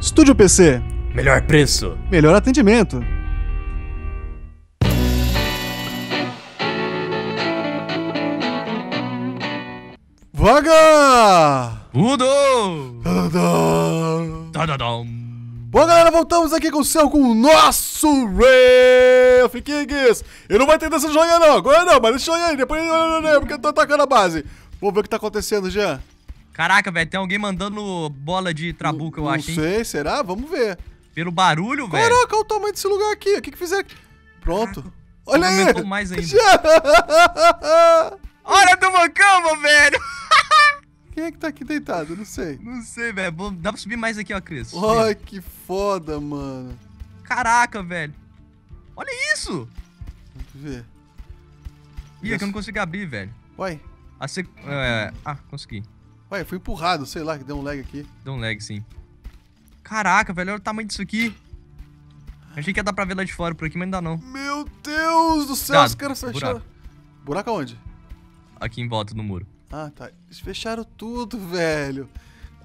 Estúdio PC. Melhor preço. Melhor atendimento. Vaga! Mudou! Bom, galera, voltamos aqui com o seu, com o nosso Rail Kings. Eu não vou ter essa joinha, não. Agora não, mas deixa eu aí. Depois, porque eu tô atacando a base. Vamos ver o que tá acontecendo, Jean. Caraca, velho, tem alguém mandando bola de trabuca, eu acho, Não sei, hein? será? Vamos ver. Pelo barulho, velho. Caraca, olha o tamanho desse lugar aqui. O que que fizeram aqui? Pronto. Caraca, olha aí. mais ainda. a tua cama, velho. Quem é que tá aqui deitado? Não sei. Não sei, velho. Dá pra subir mais aqui, ó, Cris. Ai, que foda, mano. Caraca, velho. Olha isso. Vamos ver. Ih, é que eu não consigo abrir, velho. Uai. A sec... É... Ah, consegui. Ué, foi empurrado, sei lá, que deu um lag aqui. Deu um lag, sim. Caraca, velho, olha o tamanho disso aqui. achei que ia dar pra ver lá de fora por aqui, mas não dá não. Meu Deus do céu, os caras fecharam. Buraco. buraco aonde? Aqui em volta no muro. Ah, tá. Eles fecharam tudo, velho.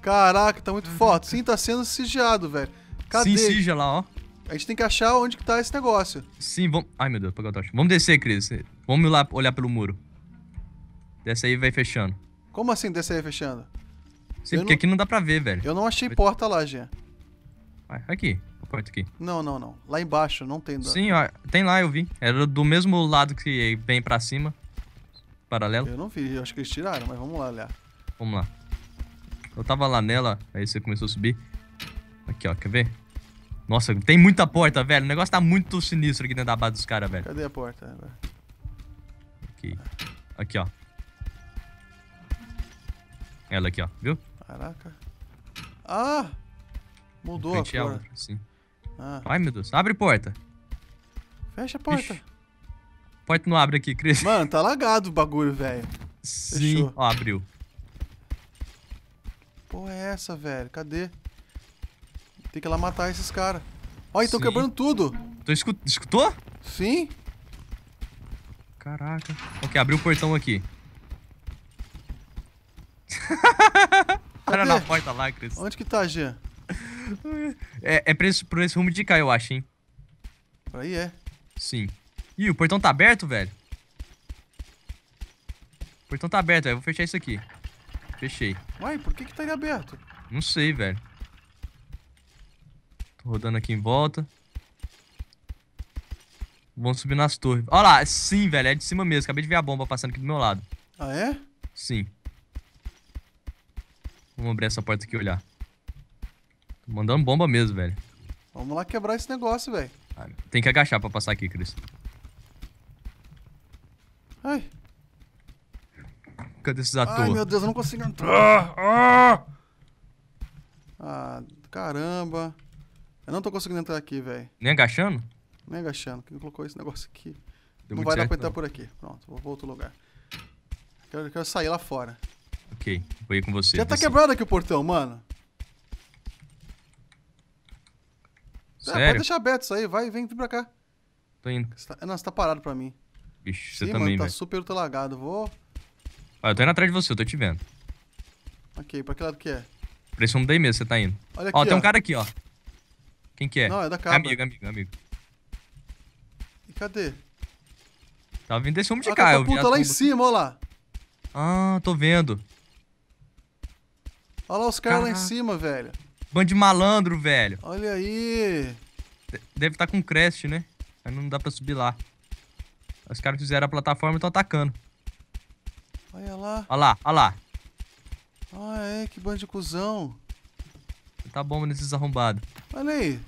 Caraca, tá muito forte. Sim, tá sendo sigiado, velho. Cadê? Sim, siga lá, ó. A gente tem que achar onde que tá esse negócio. Sim, vamos... Ai, meu Deus, pegou a tocha. Vamos descer, Cris. Vamos lá olhar pelo muro. Desce aí e vai fechando. Como assim descer aí fechando? Sim, porque não... aqui não dá pra ver, velho. Eu não achei Vai... porta lá, Jean. Aqui, porta aqui. Não, não, não. Lá embaixo, não tem. Sim, ó, tem lá, eu vi. Era do mesmo lado que vem pra cima. Paralelo. Eu não vi, eu acho que eles tiraram, mas vamos lá olhar. Vamos lá. Eu tava lá nela, aí você começou a subir. Aqui, ó, quer ver? Nossa, tem muita porta, velho. O negócio tá muito sinistro aqui dentro da base dos caras, velho. Cadê a porta, velho? Aqui. Aqui, ó. Ela aqui, ó. Viu? Caraca. Ah! Mudou a cor. sim. Ah. Ai, meu Deus. Abre porta. Fecha a porta. Ixi. Porta não abre aqui, Cris. Mano, tá lagado o bagulho, velho. Sim. Fechou. Ó, abriu. Porra é essa, velho? Cadê? Tem que ir lá matar esses caras. Ó, estão quebrando tudo. Tu escutou? Sim. Caraca. Ok, abriu o portão aqui. Cara na porta lá, Cris. Onde que tá, Jean? É, é pra esse, pra esse rumo de cá, eu acho, hein? Por aí é. Sim. Ih, o portão tá aberto, velho? O portão tá aberto, eu Vou fechar isso aqui. Fechei. Uai, por que que tá ele aberto? Não sei, velho. Tô rodando aqui em volta. Vamos subir nas torres. Olha lá, sim, velho. É de cima mesmo. Acabei de ver a bomba passando aqui do meu lado. Ah, é? Sim. Vamos abrir essa porta aqui e olhar. Tô mandando bomba mesmo, velho. Vamos lá quebrar esse negócio, velho. Ah, tem que agachar pra passar aqui, Cris. Ai. Cadê esses atores? Ai, meu Deus, eu não consigo entrar. Ah, ah! ah caramba. Eu não tô conseguindo entrar aqui, velho. Nem agachando? Nem agachando. Quem colocou esse negócio aqui? Deu não vai certo, dar pra entrar não. por aqui. Pronto, vou pra outro lugar. Quero, quero sair lá fora. Ok, vou ir com você. Já tá quebrado aqui o portão, mano. Sério? É, pode deixar aberto isso aí, vai, vem, vem pra cá. Tô indo. Você tá... Não, você tá parado pra mim. Vixe, você Sim, também, mano, tá super ultra lagado, vou... Ah, eu tô indo atrás de você, eu tô te vendo. Ok, pra que lado que é? Pra esse mundo daí mesmo você tá indo. Olha aqui, ó, ó, tem um cara aqui, ó. Quem que é? Não, é da cabra. É amigo, amigo, amigo. E cadê? Tava vindo desse homem de ah, cá, eu vi. puta lá em cima, ó lá. Ah, tô vendo. Olha lá os caras lá em cima, velho. Bando de malandro, velho. Olha aí. Deve estar tá com crest, né? Aí não dá pra subir lá. Os caras fizeram a plataforma e estão atacando. Olha lá. Olha lá, olha lá. Ah, é, que bando de cuzão. Tá bom nesses arrombados. Olha aí.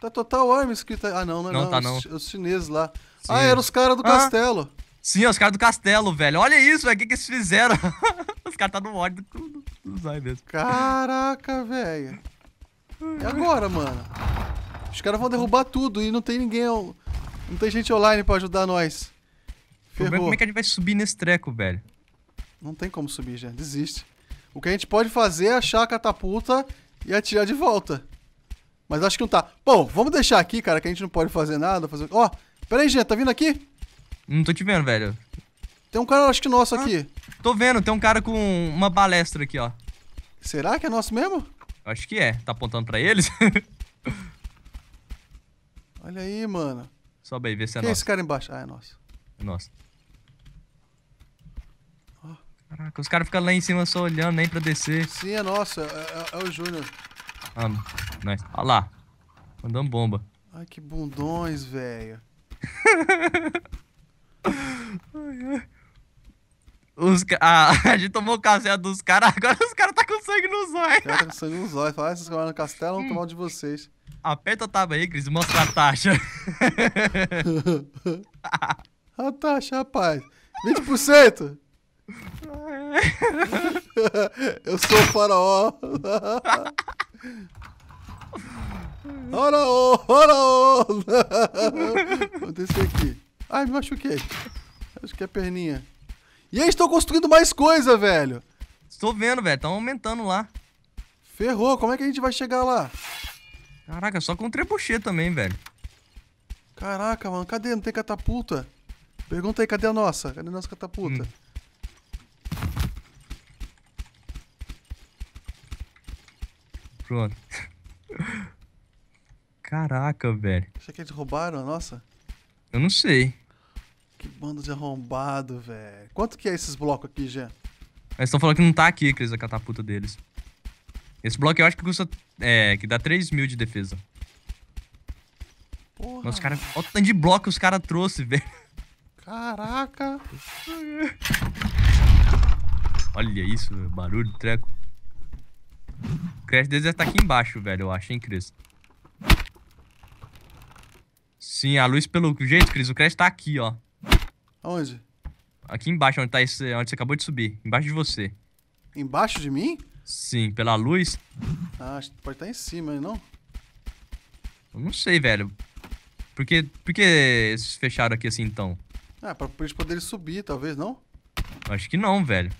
Tá Total Arm escrito Ah, não, não, é não. Não, tá não. Os, os chineses lá. Sim. Ah, eram os caras do ah. castelo. Sim, é os caras do castelo, velho. Olha isso, velho. O que, que eles fizeram? Os caras tá no ódio tudo. Não sai mesmo. Caraca, velho. E agora, mano? Os caras vão derrubar tudo e não tem ninguém. Não tem gente online pra ajudar nós. É Ferrou. Como é que a gente vai subir nesse treco, velho? Não tem como subir já, desiste. O que a gente pode fazer é achar a catapulta e atirar de volta. Mas acho que não tá. Bom, vamos deixar aqui, cara, que a gente não pode fazer nada. Fazer... Ó, oh, pera aí, gente, tá vindo aqui? Não tô te vendo, velho. Tem um cara, acho que nosso ah, aqui. Tô vendo, tem um cara com uma balestra aqui, ó. Será que é nosso mesmo? Acho que é. Tá apontando pra eles? Olha aí, mano. Sobe aí, vê se é Quem é nosso. Quem é esse cara embaixo? Ah, é nosso. É nosso. Caraca, os caras ficam lá em cima só olhando, nem pra descer. Sim, é nosso. É, é, é o Júnior. Ah, nice. Olha lá. Mandando bomba. Ai, que bundões, velho. ai, ai. Os, a, a gente tomou o café dos caras, agora os caras tá com sangue nos olhos. Os caras tá com sangue nos olhos. Fala, ah, vocês no castelo, vão tomar de vocês. Aperta a tábua aí, Cris, mostra a taxa. a taxa, rapaz. 20%! Eu sou o faraó. Faraó, faraó. aconteceu aqui. Ai, me machuquei. Acho que é a perninha. E aí, estão construindo mais coisa, velho. Estou vendo, velho. Estão aumentando lá. Ferrou. Como é que a gente vai chegar lá? Caraca, só com trebuchet também, velho. Caraca, mano. Cadê? Não tem catapulta? Pergunta aí, cadê a nossa? Cadê a nossa catapulta? Hum. Pronto. Caraca, velho. Será que eles roubaram a nossa? Eu não sei. Que bando de arrombado, velho. Quanto que é esses blocos aqui, Jean? Eles estão falando que não tá aqui, Cris, a catapulta deles. Esse bloco eu acho que custa. É, que dá 3 mil de defesa. Porra. Mas os Olha o tanto de bloco que os caras trouxe, velho. Caraca! Olha isso, véio. barulho, treco. O crash deles deve tá aqui embaixo, velho, eu acho, hein, Cris? Sim, a luz, pelo jeito, Cris, o crash tá aqui, ó. Aonde? Aqui embaixo, onde, tá esse, onde você acabou de subir. Embaixo de você. Embaixo de mim? Sim, pela luz. Ah, pode estar tá em cima, não? Eu não sei, velho. Por que, por que eles fecharam aqui assim, então? Ah, pra eles poderem subir, talvez, não? Acho que não, velho.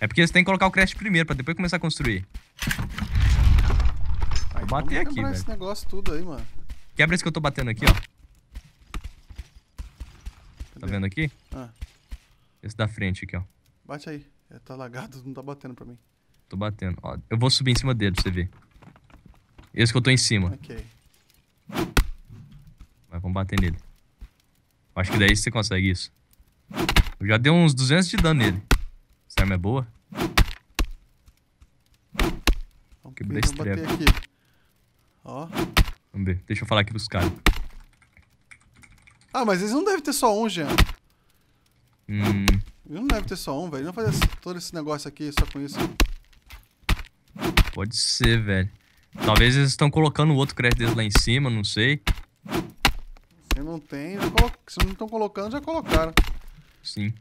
É porque eles têm que colocar o crash primeiro, pra depois começar a construir. Ai, ah, Vou então bater aqui, velho. esse negócio tudo aí, mano. Quebra esse que eu tô batendo aqui, ó. Tá vendo aqui? Ah. Esse da frente aqui, ó. Bate aí. É, tá lagado, não tá batendo pra mim. Tô batendo. Ó, eu vou subir em cima dele pra você ver. Esse que eu tô em cima. Ok. Mas vamos bater nele. Acho que daí você consegue isso. Eu já dei uns 200 de dano nele. Essa arma é boa. Vamos Quebrei esse Ó. Vamos ver. Deixa eu falar aqui pros caras. Ah, mas eles não devem ter só um, Jean. Hum. Eles não deve ter só um, velho. Não fazer todo esse negócio aqui só com isso. Pode ser, velho. Talvez eles estão colocando o outro crédito deles lá em cima, não sei. Se não tem, colo... se não estão colocando, já colocaram. Sim.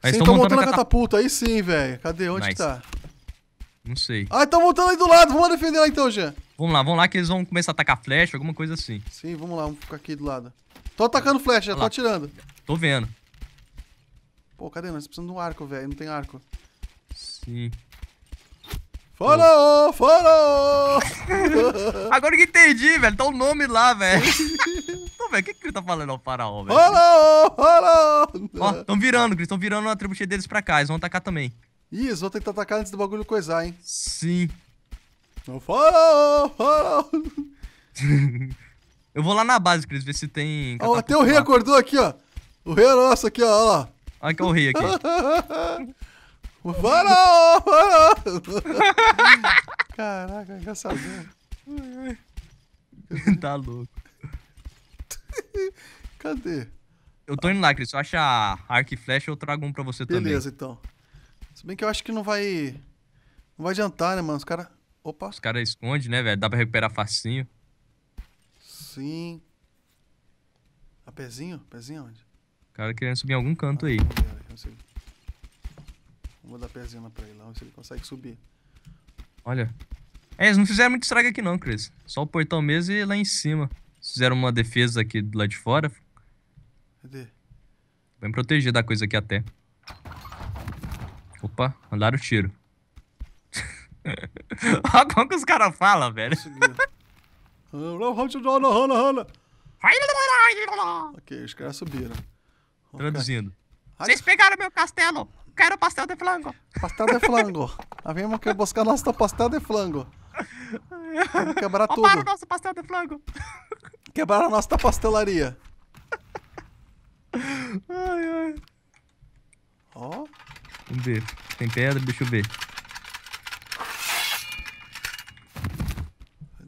Aí sim, estão montando, montando a catapulta. Aí sim, velho. Cadê? Onde nice. que tá? Não sei. Ah, estão montando aí do lado. Vamos defender lá então, Jean. Vamos lá, vamos lá que eles vão começar a atacar flecha, alguma coisa assim. Sim, vamos lá, vamos ficar aqui do lado. Tô atacando flecha, já tô atirando. Tô vendo. Pô, cadê? Nós precisamos de um arco, velho. Não tem arco. Sim. Follow! Follow! Agora que entendi, velho. Tá o um nome lá, velho. Pô, velho, o que, que ele tá falando ao faraó, velho? Follow! Follow! Ó, tão virando, Cris. Tão virando a tribuche deles pra cá. Eles vão atacar também. Ih, eles vão tentar atacar antes do bagulho coisar, hein? Sim. Não fala! Eu vou lá na base, Cris, ver se tem. Ó, até o rei lá. acordou aqui, ó. O rei é nosso aqui, ó. Olha lá. que é o rei aqui. Faraó! Caraca, engraçado. tá louco. Cadê? Eu tô indo lá, Cris. Se você acha arco e flecha, eu trago um pra você Beleza, também. Beleza, então. Se bem que eu acho que não vai. Não vai adiantar, né, mano? Os caras. Opa. Os caras escondem, né, velho? Dá pra recuperar facinho. Sim. A ah, pezinho? Pezinho onde? O cara querendo subir em algum canto ah, aí. Vamos, dar pezinho lá pra ele lá, ver se ele consegue subir. Olha. É, eles não fizeram muito estrago aqui não, Chris. Só o portão mesmo e lá em cima. Fizeram uma defesa aqui do lado de fora. Cadê? Vem proteger da coisa aqui até. Opa, mandaram o tiro. Olha como que os caras falam, velho. ok, os caras subiram. Traduzindo. Vocês pegaram meu castelo. Quero pastel de flango. Pastel de flango. A vimos que buscar nosso pastel de flango. Vamos quebrar tudo. Roubaram nosso pastel de flango. Quebraram a nossa pastelaria. Ai, ai. Ó. Oh. Vamos ver. Tem pedra, deixa eu ver.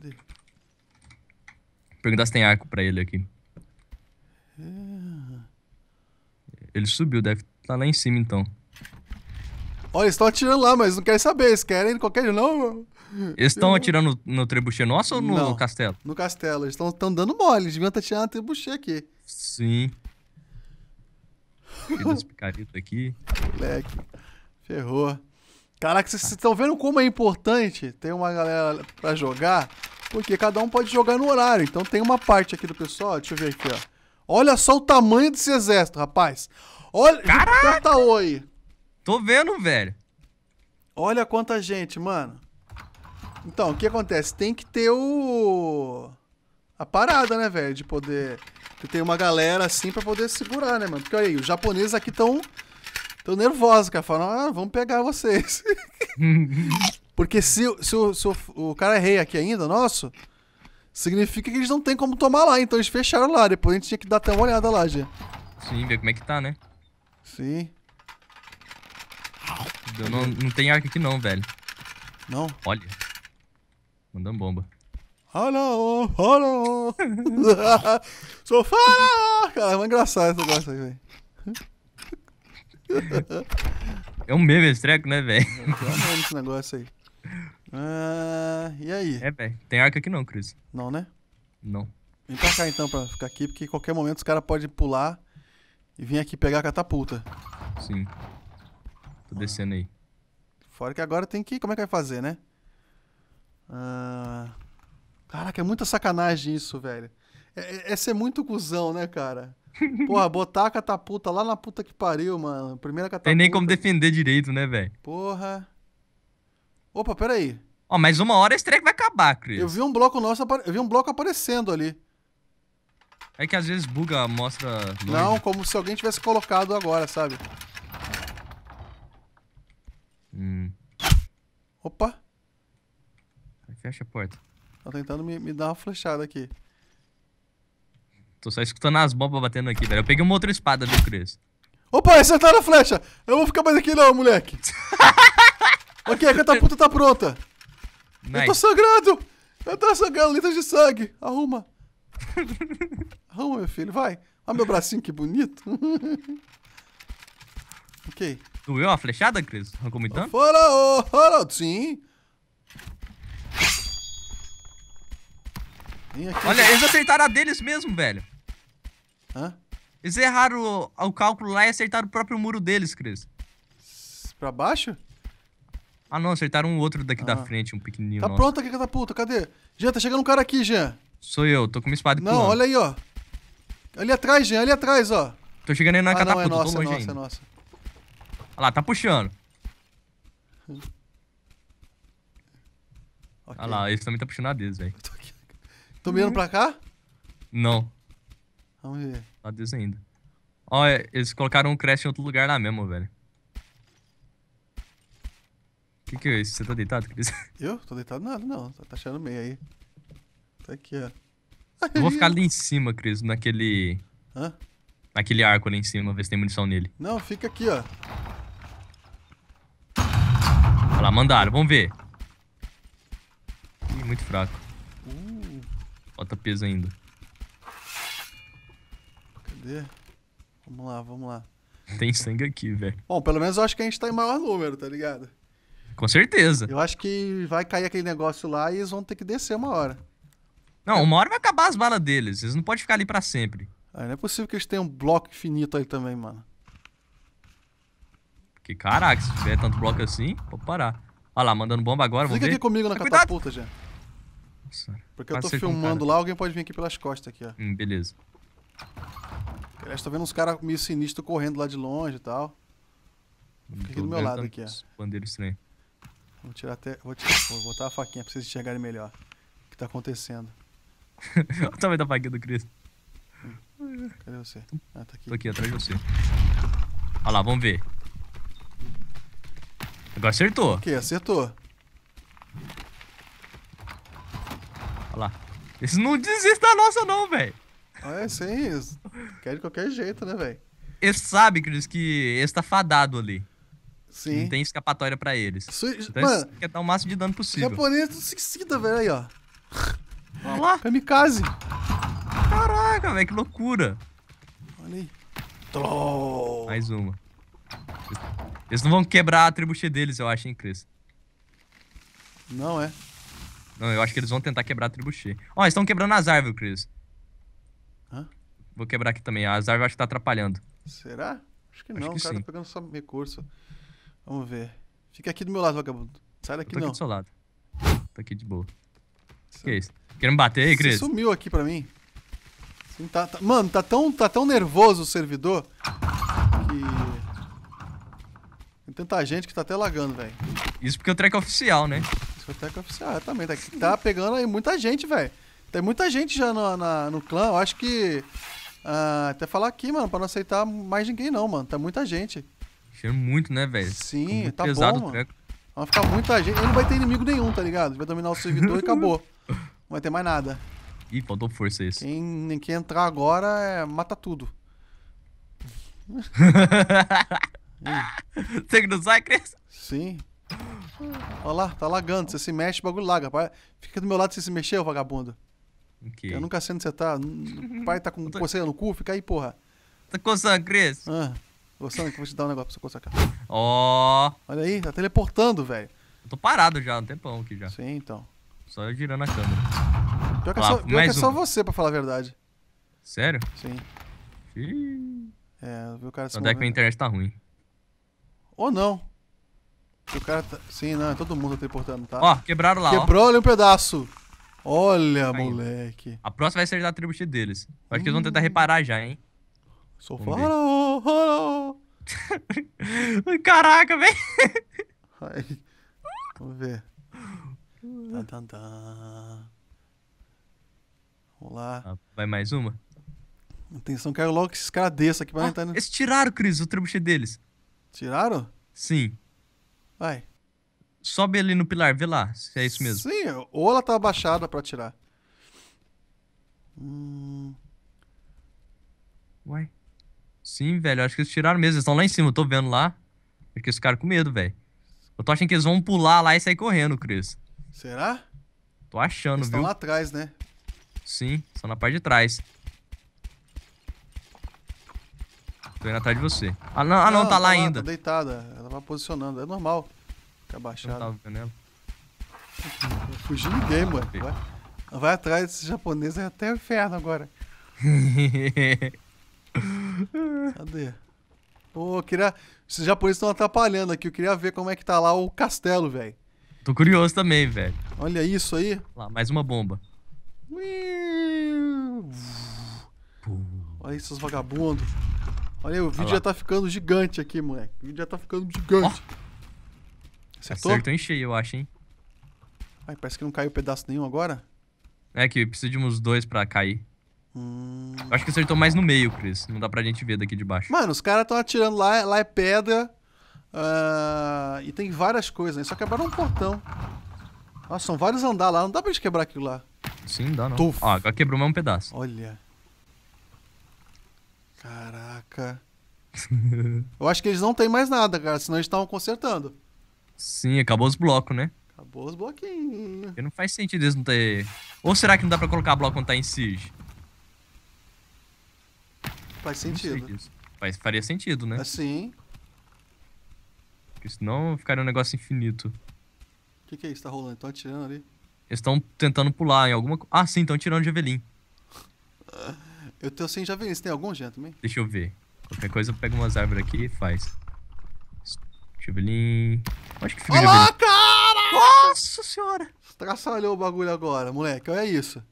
Cadê? Perguntar se tem arco pra ele aqui. É... Ele subiu, deve estar tá lá em cima então. Olha, eles estão atirando lá, mas não querem saber. Eles querem qualquer jeito, não. Eles estão Eu... atirando no trebuchê, nosso ou no não, castelo? No castelo. Eles estão dando mole. Eles deviam estar tá atirando no trebuchê aqui. Sim. Fiz esse picaretas aqui. Moleque. Ferrou. Caraca, vocês estão vendo como é importante ter uma galera para jogar? Porque cada um pode jogar no horário. Então tem uma parte aqui do pessoal, deixa eu ver aqui, ó. Olha só o tamanho desse exército, rapaz. Olha, Caraca! Tá oi. Tô vendo, velho. Olha quanta gente, mano. Então, o que acontece? Tem que ter o a parada, né, velho, de poder ter uma galera assim para poder segurar, né, mano? Porque olha aí, os japoneses aqui estão tô nervoso cara. Falando, ah, vamos pegar vocês. Porque se, se, o, se o, o, cara é rei aqui ainda, nosso, significa que eles não tem como tomar lá. Então eles fecharam lá. Depois a gente tinha que dar até uma olhada lá, Gê. Sim, ver como é que tá, né? Sim. não, não tem arco aqui não, velho. Não? Olha. Mandando bomba. Hello, hello. Sou fala! Cara, é engraçado esse negócio aí, velho. É um meme esse treco, né, velho? É um meme esse negócio aí. Ah, e aí? É, velho. Tem arca aqui não, Cris. Não, né? Não. Vem pra cá então pra ficar aqui, porque qualquer momento os caras podem pular e vir aqui pegar a catapulta. Sim. Tô ah. descendo aí. Fora que agora tem que. Como é que vai fazer, né? Ah... Caraca, é muita sacanagem isso, velho. É, é, é ser muito cuzão, né, cara? Porra, botar a catapulta lá na puta que pariu, mano. Primeira catapulta. Tem nem como defender direito, né, velho? Porra. Opa, peraí. Ó, mais uma hora esse treco vai acabar, Cris. Eu vi um bloco nosso, eu vi um bloco aparecendo ali. É que às vezes buga a amostra. Não, como se alguém tivesse colocado agora, sabe? Hum. Opa! Fecha a porta. Tá tentando me, me dar uma flechada aqui. Tô só escutando as bombas batendo aqui, velho. Eu peguei uma outra espada, viu, Cris? Opa, é acertaram a flecha! Eu não vou ficar mais aqui não, moleque! ok, a catapulta tá pronta! Nice. Eu tô sangrando! Eu tô sangrando, litros de sangue! Arruma! Arruma, meu filho, vai! Olha meu bracinho, que bonito! ok. Doeu uma flechada, Cris? Arrancou muito dano? Fora, oh, fora! Sim! Olha, eles acertaram a deles mesmo, velho. Hã? Eles erraram o, o, cálculo lá e acertaram o próprio muro deles, Cris. Pra baixo? Ah, não, acertaram um outro daqui ah. da frente, um pequenininho. Tá nosso. pronto aqui, catapulta, cadê? Jean, tá chegando um cara aqui, Jean. Sou eu, tô com uma espada Não, pulando. olha aí, ó. Ali atrás, Jean, ali atrás, ó. Tô chegando aí na ah, catapulta, não, é nossa, tô é longe é nossa, ainda. É nossa. Olha lá, tá puxando. okay. Hum. Olha lá, esse também tá puxando a deles, velho. Tô mirando uhum. pra cá? Não. Vamos ver. Tá ainda. Ó, é, eles colocaram um crash em outro lugar lá mesmo, velho. Que que é isso? Você tá deitado, Cris? Eu? Tô deitado nada, não. Tá achando meio aí. Tá aqui, ó. Eu vou ficar ali em cima, Cris, naquele... Hã? Naquele arco ali em cima, ver se tem munição nele. Não, fica aqui, ó. Olha lá, mandaram. Vamos ver. Ih, muito fraco. Falta peso ainda. Cadê? Vamos lá, vamos lá. Tem sangue aqui, velho. Bom, pelo menos eu acho que a gente tá em maior número, tá ligado? Com certeza. Eu acho que vai cair aquele negócio lá e eles vão ter que descer uma hora. Não, uma hora vai acabar as balas deles. Eles não podem ficar ali para sempre. Ah, não é possível que eles tenham um bloco infinito aí também, mano. Porque, caraca, se tiver tanto bloco assim, vou parar. Olha lá, mandando bomba agora, Fica aqui comigo na Ai, catapulta, já. Nossa. Porque eu tô filmando lá, alguém pode vir aqui pelas costas aqui, ó. Hum, beleza. Eu tô vendo uns caras meio sinistro correndo lá de longe e tal. Fica aqui do meu lado aqui, ó. Bandeira estranha. Vou tirar até. Vou, tirar, vou botar a faquinha pra vocês enxergarem melhor o que tá acontecendo. Olha o tamanho da faquinha do Chris. Cadê você? Ah, tá aqui. Tô aqui atrás de você. Olha lá, vamos ver. Agora acertou. O Acertou. Olha lá. Eles não desistem da nossa, não, velho. É, sim, isso. Quer de qualquer jeito, né, velho? Eles sabem, Cris, que esse tá fadado ali. Sim. Não tem escapatória pra eles. Su... Então Mano, eles querem dar o máximo de dano possível. Japonês é tudo suicida, velho, aí, ó. Olha lá. Kamikaze. Caraca, velho, que loucura. Olha aí. Troll. Mais uma. Eles não vão quebrar a tribuche deles, eu acho, hein, Cris? Não é. Não, eu acho que eles vão tentar quebrar a tribuchê. Ó, estão quebrando as árvores, Chris. Hã? Vou quebrar aqui também. As árvores acho que tá atrapalhando. Será? Acho que acho não. Que o cara sim. tá pegando só recurso. Vamos ver. Fica aqui do meu lado, vagabundo. Sai daqui, não. Tô aqui do seu lado. Tô aqui de boa. O que é isso? Querendo bater aí, Cris? Você sumiu aqui pra mim. Sim, tá, tá... Mano, tá tão, tá tão nervoso o servidor que. Tem tanta gente que tá até lagando, velho. Isso porque o track é oficial, né? discoteca oficial, é, também. Tá, tá pegando aí muita gente, velho. Tem muita gente já no, na, no clã. Eu acho que. Uh, até falar aqui, mano, pra não aceitar mais ninguém, não, mano. Tá muita gente. Cheiro muito, né, velho? Sim, muito tá pesado, bom, mano. Vai ficar muita gente. Ele não vai ter inimigo nenhum, tá ligado? vai dominar o servidor e acabou. Não vai ter mais nada. Ih, faltou força isso. Quem, quem entrar agora é, mata tudo. Você que não sai, Cris? Sim. Olha lá, tá lagando. Você se mexe, o bagulho laga. Fica do meu lado se se mexer, ô vagabundo. Okay. Eu nunca sei onde você tá. O pai tá com tô... coceira no cu, fica aí, porra. Tá coçando, Cris? Ah, coçando que eu vou te dar um negócio pra você coçar, Ó. Oh. Olha aí, tá teleportando, velho. Eu tô parado já, um tempão aqui já. Sim, então. Só eu girando a câmera. Pior que, ah, é, só, pior que é só você, pra falar a verdade. Sério? Sim. Xiii. É, vi o cara se Até que a internet tá ruim. Ou não. O cara tá... Sim, não, é todo mundo teleportando, tá, tá? Ó, quebraram lá, Quebrou ó. ali um pedaço. Olha, Aí. moleque. A próxima vai ser da tribo deles. Acho que eles vão tentar hum. reparar já, hein? Sou faraó, Caraca, velho. Vamos ver. tá tá Vamos lá. Ah, vai mais uma? Atenção, quero logo que esses caras desçam aqui pra ah, entrar. Eles tiraram, Cris, o trebuchet deles. Tiraram? Sim. Vai. Sobe ali no pilar, vê lá se é isso mesmo. Sim, ou ela tá abaixada pra atirar. Hum... Uai. Sim, velho, acho que eles tiraram mesmo. Eles estão lá em cima, eu tô vendo lá. Porque é esse cara com medo, velho. Eu tô achando que eles vão pular lá e sair correndo, Cris. Será? Tô achando, eles viu? Estão lá atrás, né? Sim, estão na parte de trás. Tô indo atrás de você. Ah, não, ah, não, não tá, tá lá, lá ainda. Tá deitada tava posicionando. É normal. Fica baixado. Fugiu ninguém, mano. Vai, vai atrás desse japonês é até o inferno agora. Cadê? Pô, eu queria. Esses japoneses estão atrapalhando aqui. Eu queria ver como é que tá lá o castelo, velho. Tô curioso também, velho. Olha isso aí. Lá, mais uma bomba. Olha esses vagabundos. Olha aí, o vídeo já tá ficando gigante aqui, moleque. O vídeo já tá ficando gigante. Acertou? Acertou em cheio, eu acho, hein? Ai, parece que não caiu pedaço nenhum agora. É que precisa de uns dois pra cair. Hum... Eu acho que acertou mais no meio, Chris. Não dá pra gente ver daqui de baixo. Mano, os caras estão atirando lá, lá é pedra. Uh, e tem várias coisas, né? Só quebraram um portão. Nossa, são vários andar lá. Não dá pra gente quebrar aquilo lá. Sim, dá não. Tuf. Ó, agora quebrou mais um pedaço. Olha. Caraca. Eu acho que eles não têm mais nada, cara, senão eles estavam consertando. Sim, acabou os blocos, né? Acabou os bloquinhos. E não faz sentido eles não ter. Ou será que não dá pra colocar bloco quando tá em Siege? Faz sentido. Faz, faria sentido, né? Assim. Porque senão ficaria um negócio infinito. O que, que é isso? Tá rolando? Estão atirando ali? Eles estão tentando pular em alguma. Ah, sim, estão tirando o Javelin. Eu tô sem javelina. Você tem algum, Jean, também? Deixa eu ver. Qualquer coisa eu pego umas árvores aqui e faz. Javelin. Acho que fica Olá, javelin. cara! Nossa senhora! Traçalhou o bagulho agora, moleque. Olha isso.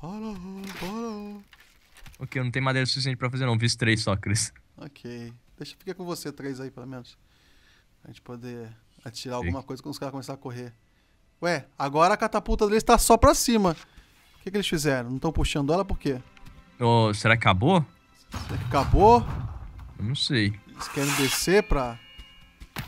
Fala, fala. Ok, eu não tenho madeira suficiente pra fazer não. Fiz três só, Cris. Ok. Deixa eu ficar com você três aí, pelo menos. Pra gente poder atirar alguma coisa quando os caras começarem a correr. Ué, agora a catapulta deles tá só pra cima que, que eles fizeram? Não estão puxando ela por quê? Oh, será que acabou? Será que acabou? Eu não sei. Eles querem descer pra...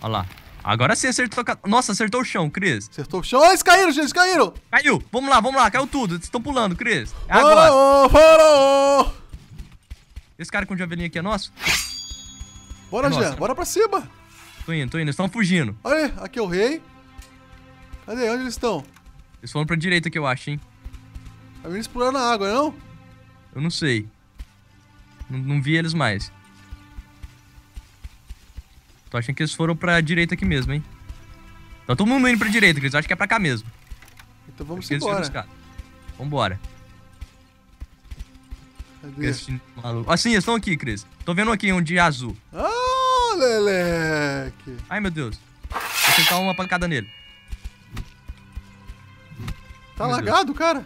Olha lá. Agora sim acertou a... Nossa, acertou o chão, Cris. Acertou o chão. Oh, eles caíram, gente, eles caíram. Caiu. Vamos lá, vamos lá. Caiu tudo. Eles estão pulando, Cris. É agora. Oh, oh, Esse cara com javelinha aqui é nosso? Bora, é Jean. Bora pra cima. Tô indo, tô indo. Eles estão fugindo. Olha, aqui é o rei. Cadê? Onde eles estão? Eles foram pra direita que eu acho, hein. A menina explorando a água, não? Eu não sei. Não, não vi eles mais. Tô achando que eles foram pra direita aqui mesmo, hein? Tá todo mundo indo pra direita, Cris. Acho que é pra cá mesmo. Então vamos é embora. Vambora. Cadê? maluco. Ah, eles estão aqui, Cris. Tô vendo aqui um de azul. Ah, oh, leleque. Ai, meu Deus. Vou tentar uma pancada nele. Tá meu lagado, Deus. cara.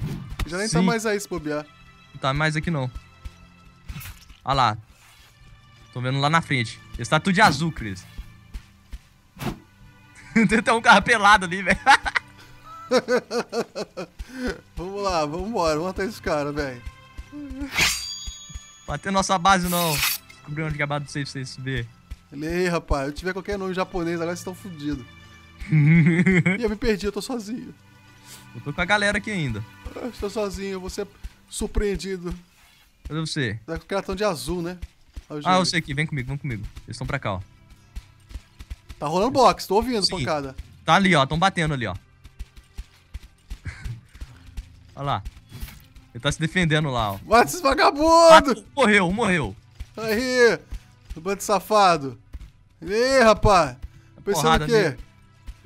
Já nem Sim. tá mais aí se bobear. Não tá mais aqui não. Olha lá. Tô vendo lá na frente. Está tá tudo de azul, Cris. Tem até um carro pelado ali, velho. vamos lá, vamos embora. Vamos até esse cara, velho. Bater nossa base não. Descobri onde que do é safe vocês verem. Ele aí, rapaz. Eu tiver qualquer nome japonês, agora vocês estão fodidos. e eu me perdi, eu tô sozinho. Eu tô com a galera aqui ainda. Eu ah, estou sozinho, eu vou ser surpreendido. Cadê você? Os tá caras estão de azul, né? ah, eu sei aqui, vem comigo, vem comigo. Eles estão pra cá, ó. Tá rolando box, tô ouvindo, Sim. pancada. Tá ali, ó, Tão batendo ali, ó. Olha lá. Ele tá se defendendo lá, ó. Mata esses vagabundos! Ah, morreu, morreu. Aí, bando safado. E aí, rapaz? Tá Pensando o quê?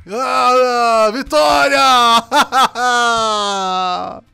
Ah, vitória!